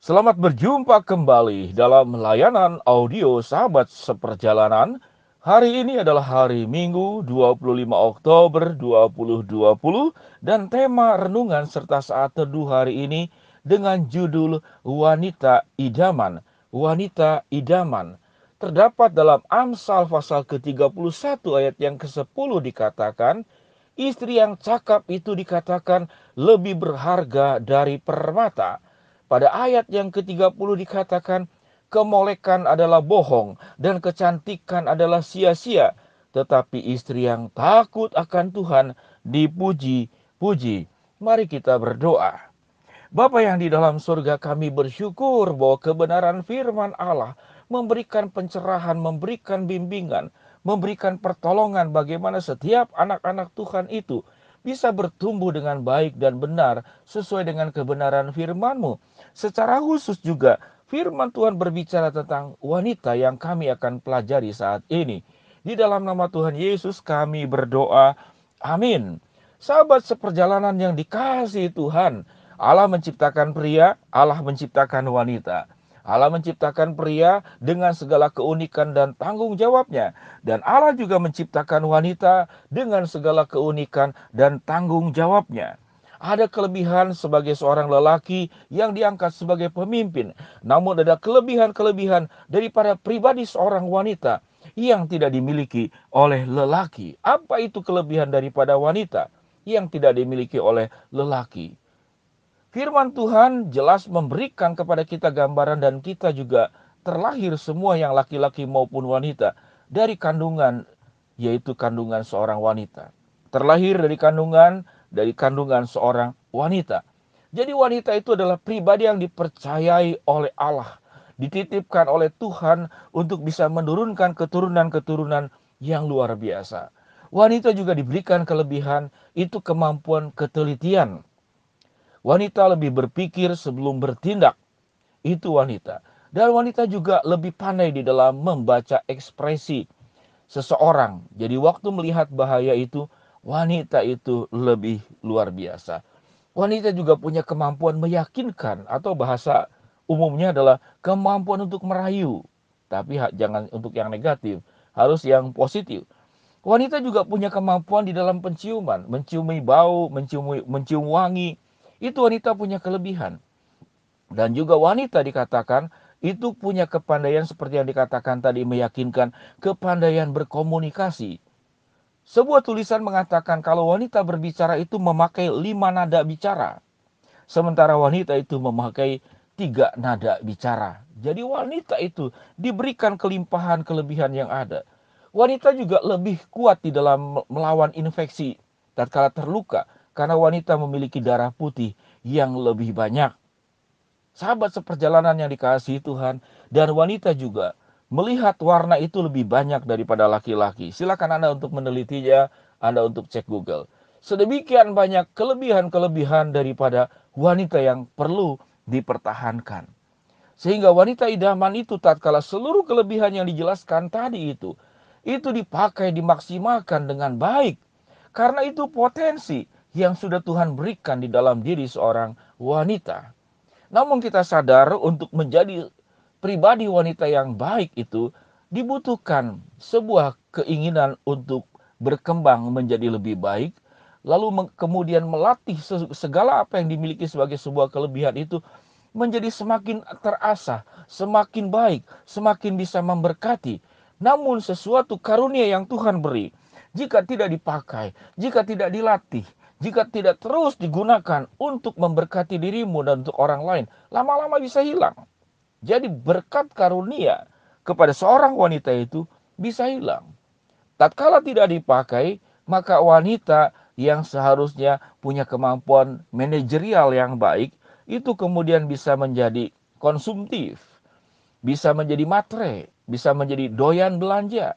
Selamat berjumpa kembali dalam layanan audio Sahabat Seperjalanan. Hari ini adalah hari Minggu 25 Oktober 2020 dan tema renungan serta saat teduh hari ini dengan judul Wanita Idaman. Wanita Idaman terdapat dalam Amsal pasal ke-31 ayat yang ke-10 dikatakan, istri yang cakap itu dikatakan lebih berharga dari permata pada ayat yang ke-30 dikatakan, kemolekan adalah bohong dan kecantikan adalah sia-sia. Tetapi istri yang takut akan Tuhan dipuji-puji. Mari kita berdoa. Bapa yang di dalam surga kami bersyukur bahwa kebenaran firman Allah memberikan pencerahan, memberikan bimbingan, memberikan pertolongan bagaimana setiap anak-anak Tuhan itu bisa bertumbuh dengan baik dan benar sesuai dengan kebenaran FirmanMu. Secara khusus juga firman Tuhan berbicara tentang wanita yang kami akan pelajari saat ini. Di dalam nama Tuhan Yesus kami berdoa. Amin. Sahabat seperjalanan yang dikasihi Tuhan, Allah menciptakan pria, Allah menciptakan wanita. Allah menciptakan pria dengan segala keunikan dan tanggung jawabnya, dan Allah juga menciptakan wanita dengan segala keunikan dan tanggung jawabnya. Ada kelebihan sebagai seorang lelaki yang diangkat sebagai pemimpin, namun ada kelebihan-kelebihan daripada pribadi seorang wanita yang tidak dimiliki oleh lelaki. Apa itu kelebihan daripada wanita yang tidak dimiliki oleh lelaki? Firman Tuhan jelas memberikan kepada kita gambaran dan kita juga terlahir semua yang laki-laki maupun wanita dari kandungan yaitu kandungan seorang wanita. Terlahir dari kandungan dari kandungan seorang wanita. Jadi wanita itu adalah pribadi yang dipercayai oleh Allah, dititipkan oleh Tuhan untuk bisa menurunkan keturunan-keturunan yang luar biasa. Wanita juga diberikan kelebihan itu kemampuan ketelitian Wanita lebih berpikir sebelum bertindak. Itu wanita. Dan wanita juga lebih pandai di dalam membaca ekspresi seseorang. Jadi waktu melihat bahaya itu, wanita itu lebih luar biasa. Wanita juga punya kemampuan meyakinkan atau bahasa umumnya adalah kemampuan untuk merayu. Tapi jangan untuk yang negatif, harus yang positif. Wanita juga punya kemampuan di dalam penciuman, menciumi bau, menciumi mencium wangi, itu wanita punya kelebihan. Dan juga wanita dikatakan itu punya kepandaian seperti yang dikatakan tadi meyakinkan kepandaian berkomunikasi. Sebuah tulisan mengatakan kalau wanita berbicara itu memakai lima nada bicara. Sementara wanita itu memakai tiga nada bicara. Jadi wanita itu diberikan kelimpahan kelebihan yang ada. Wanita juga lebih kuat di dalam melawan infeksi tatkala terluka karena wanita memiliki darah putih yang lebih banyak. Sahabat seperjalanan yang dikasihi Tuhan dan wanita juga melihat warna itu lebih banyak daripada laki-laki. Silakan Anda untuk menelitinya, Anda untuk cek Google. Sedemikian banyak kelebihan-kelebihan daripada wanita yang perlu dipertahankan. Sehingga wanita idaman itu tatkala seluruh kelebihan yang dijelaskan tadi itu, itu dipakai dimaksimalkan dengan baik. Karena itu potensi yang sudah Tuhan berikan di dalam diri seorang wanita. Namun kita sadar untuk menjadi pribadi wanita yang baik itu dibutuhkan sebuah keinginan untuk berkembang menjadi lebih baik, lalu kemudian melatih segala apa yang dimiliki sebagai sebuah kelebihan itu menjadi semakin terasa, semakin baik, semakin bisa memberkati. Namun sesuatu karunia yang Tuhan beri, jika tidak dipakai, jika tidak dilatih, jika tidak terus digunakan untuk memberkati dirimu dan untuk orang lain, lama-lama bisa hilang. Jadi berkat karunia kepada seorang wanita itu bisa hilang. Tatkala tidak dipakai, maka wanita yang seharusnya punya kemampuan manajerial yang baik itu kemudian bisa menjadi konsumtif, bisa menjadi matre, bisa menjadi doyan belanja.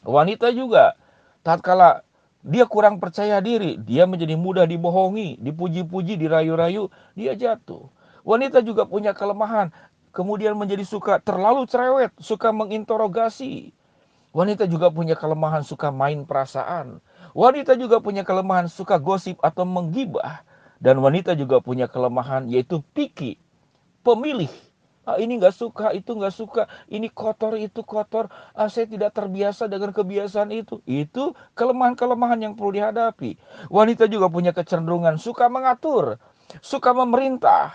Wanita juga tatkala dia kurang percaya diri, dia menjadi mudah dibohongi, dipuji-puji, dirayu-rayu, dia jatuh. Wanita juga punya kelemahan, kemudian menjadi suka terlalu cerewet, suka menginterogasi. Wanita juga punya kelemahan suka main perasaan. Wanita juga punya kelemahan suka gosip atau menggibah. Dan wanita juga punya kelemahan yaitu picky, pemilih Ah, ini nggak suka, itu nggak suka, ini kotor, itu kotor, ah, saya tidak terbiasa dengan kebiasaan itu. Itu kelemahan-kelemahan yang perlu dihadapi. Wanita juga punya kecenderungan suka mengatur, suka memerintah.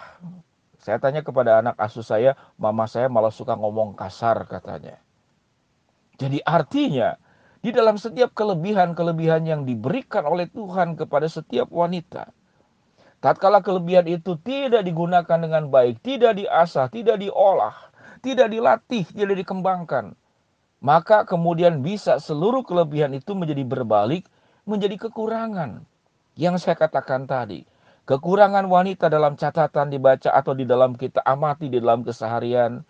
Saya tanya kepada anak asuh saya, mama saya malah suka ngomong kasar katanya. Jadi artinya di dalam setiap kelebihan-kelebihan yang diberikan oleh Tuhan kepada setiap wanita, Tatkala kelebihan itu tidak digunakan dengan baik, tidak diasah, tidak diolah, tidak dilatih, tidak dikembangkan, maka kemudian bisa seluruh kelebihan itu menjadi berbalik menjadi kekurangan. Yang saya katakan tadi, kekurangan wanita dalam catatan dibaca atau di dalam kita amati di dalam keseharian,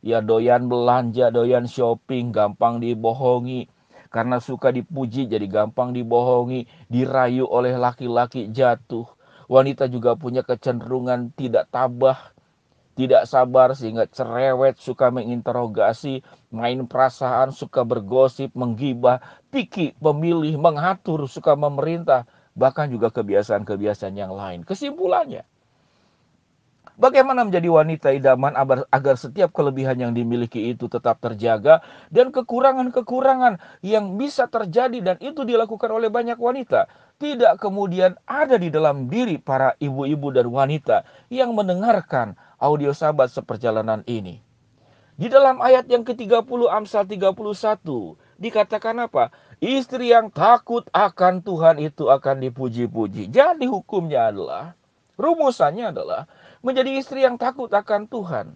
ya doyan belanja, doyan shopping, gampang dibohongi, karena suka dipuji jadi gampang dibohongi, dirayu oleh laki-laki jatuh Wanita juga punya kecenderungan tidak tabah, tidak sabar sehingga cerewet, suka menginterogasi, main perasaan, suka bergosip, menggibah, piki, pemilih, mengatur, suka memerintah, bahkan juga kebiasaan-kebiasaan yang lain. Kesimpulannya, Bagaimana menjadi wanita idaman agar, setiap kelebihan yang dimiliki itu tetap terjaga dan kekurangan-kekurangan yang bisa terjadi dan itu dilakukan oleh banyak wanita tidak kemudian ada di dalam diri para ibu-ibu dan wanita yang mendengarkan audio sahabat seperjalanan ini. Di dalam ayat yang ke-30 Amsal 31 dikatakan apa? Istri yang takut akan Tuhan itu akan dipuji-puji. Jadi hukumnya adalah rumusannya adalah menjadi istri yang takut akan Tuhan.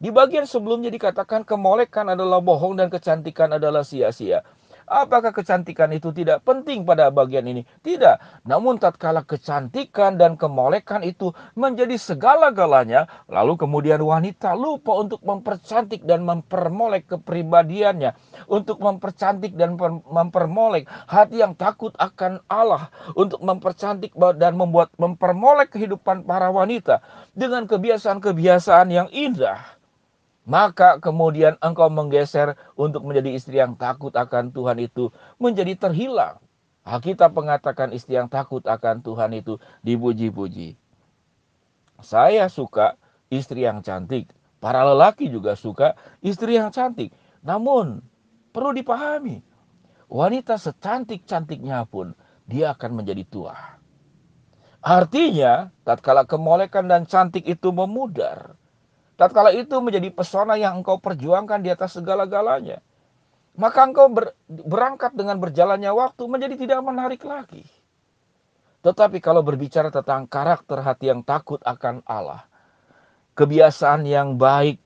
Di bagian sebelumnya dikatakan kemolekan adalah bohong dan kecantikan adalah sia-sia. Apakah kecantikan itu tidak penting pada bagian ini? Tidak. Namun tatkala kecantikan dan kemolekan itu menjadi segala-galanya, lalu kemudian wanita lupa untuk mempercantik dan mempermolek kepribadiannya, untuk mempercantik dan mempermolek hati yang takut akan Allah, untuk mempercantik dan membuat mempermolek kehidupan para wanita dengan kebiasaan-kebiasaan yang indah maka kemudian engkau menggeser untuk menjadi istri yang takut akan Tuhan itu menjadi terhilang. Kita mengatakan istri yang takut akan Tuhan itu dipuji-puji. Saya suka istri yang cantik. Para lelaki juga suka istri yang cantik. Namun perlu dipahami, wanita secantik-cantiknya pun dia akan menjadi tua. Artinya, tatkala kemolekan dan cantik itu memudar, Tatkala itu menjadi pesona yang engkau perjuangkan di atas segala-galanya. Maka engkau ber, berangkat dengan berjalannya waktu menjadi tidak menarik lagi. Tetapi kalau berbicara tentang karakter hati yang takut akan Allah. Kebiasaan yang baik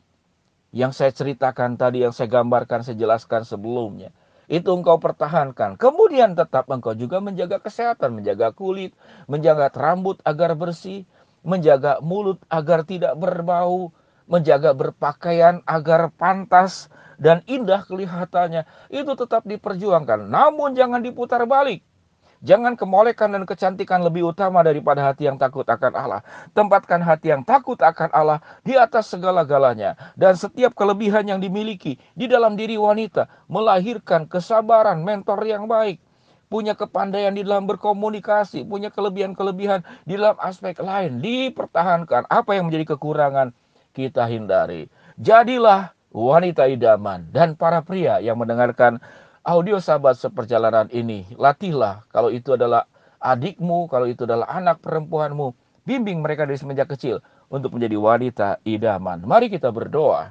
yang saya ceritakan tadi, yang saya gambarkan, saya jelaskan sebelumnya. Itu engkau pertahankan. Kemudian tetap engkau juga menjaga kesehatan, menjaga kulit, menjaga rambut agar bersih, menjaga mulut agar tidak berbau, menjaga berpakaian agar pantas dan indah kelihatannya, itu tetap diperjuangkan. Namun jangan diputar balik. Jangan kemolekan dan kecantikan lebih utama daripada hati yang takut akan Allah. Tempatkan hati yang takut akan Allah di atas segala-galanya. Dan setiap kelebihan yang dimiliki di dalam diri wanita melahirkan kesabaran mentor yang baik. Punya kepandaian di dalam berkomunikasi, punya kelebihan-kelebihan di dalam aspek lain. Dipertahankan apa yang menjadi kekurangan kita hindari. Jadilah wanita idaman dan para pria yang mendengarkan audio sahabat seperjalanan ini. Latihlah kalau itu adalah adikmu, kalau itu adalah anak perempuanmu. Bimbing mereka dari semenjak kecil untuk menjadi wanita idaman. Mari kita berdoa.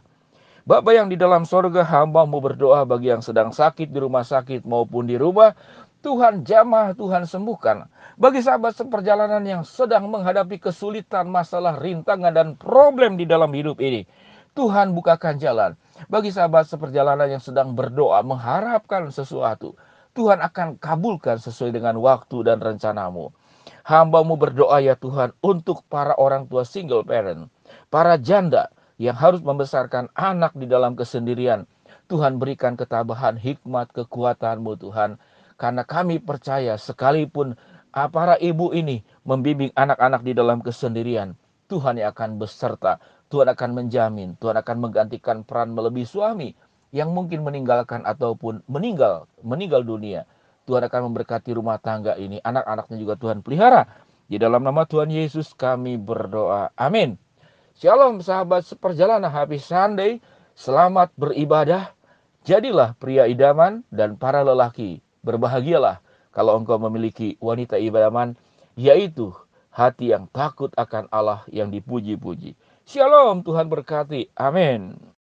Bapak yang di dalam sorga hamba hambamu berdoa bagi yang sedang sakit di rumah sakit maupun di rumah. Tuhan jamah, Tuhan sembuhkan. Bagi sahabat seperjalanan yang sedang menghadapi kesulitan, masalah, rintangan, dan problem di dalam hidup ini, Tuhan bukakan jalan. Bagi sahabat seperjalanan yang sedang berdoa, mengharapkan sesuatu, Tuhan akan kabulkan sesuai dengan waktu dan rencanamu. Hambamu berdoa ya Tuhan untuk para orang tua single parent, para janda yang harus membesarkan anak di dalam kesendirian. Tuhan berikan ketabahan, hikmat, kekuatanmu Tuhan karena kami percaya sekalipun para ibu ini membimbing anak-anak di dalam kesendirian, Tuhan yang akan beserta, Tuhan akan menjamin, Tuhan akan menggantikan peran melebihi suami yang mungkin meninggalkan ataupun meninggal, meninggal dunia. Tuhan akan memberkati rumah tangga ini, anak-anaknya juga Tuhan pelihara. Di dalam nama Tuhan Yesus kami berdoa. Amin. Shalom sahabat seperjalanan habis Sunday. Selamat beribadah. Jadilah pria idaman dan para lelaki Berbahagialah kalau engkau memiliki wanita idaman, yaitu hati yang takut akan Allah yang dipuji-puji. Shalom, Tuhan berkati. Amin.